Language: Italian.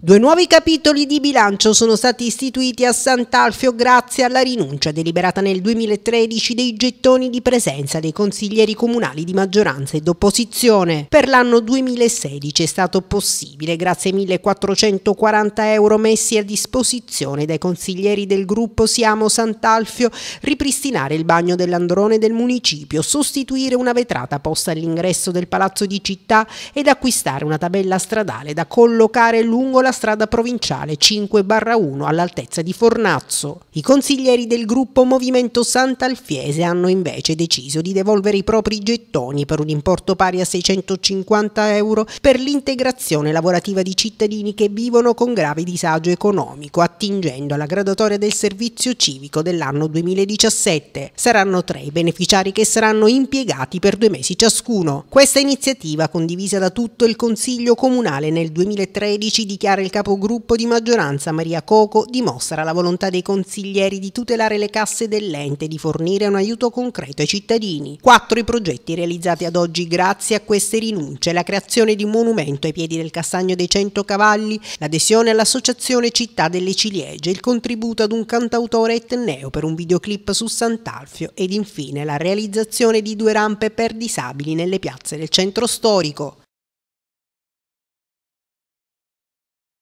Due nuovi capitoli di bilancio sono stati istituiti a Sant'Alfio grazie alla rinuncia deliberata nel 2013 dei gettoni di presenza dei consiglieri comunali di maggioranza ed opposizione. Per l'anno 2016 è stato possibile grazie ai 1.440 euro messi a disposizione dai consiglieri del gruppo Siamo Sant'Alfio ripristinare il bagno dell'androne del municipio, sostituire una vetrata posta all'ingresso del palazzo di città ed acquistare una tabella stradale da collocare lungo la la strada provinciale 5-1 all'altezza di Fornazzo. I consiglieri del gruppo Movimento Sant'Alfiese hanno invece deciso di devolvere i propri gettoni per un importo pari a 650 euro per l'integrazione lavorativa di cittadini che vivono con grave disagio economico, attingendo alla graduatoria del servizio civico dell'anno 2017. Saranno tre i beneficiari che saranno impiegati per due mesi ciascuno. Questa iniziativa, condivisa da tutto il Consiglio Comunale nel 2013, dichiara parlare il capogruppo di maggioranza Maria Coco dimostra la volontà dei consiglieri di tutelare le casse dell'ente e di fornire un aiuto concreto ai cittadini. Quattro i progetti realizzati ad oggi grazie a queste rinunce, la creazione di un monumento ai piedi del castagno dei Cento Cavalli, l'adesione all'associazione Città delle Ciliegie, il contributo ad un cantautore etneo per un videoclip su Sant'Alfio ed infine la realizzazione di due rampe per disabili nelle piazze del centro storico.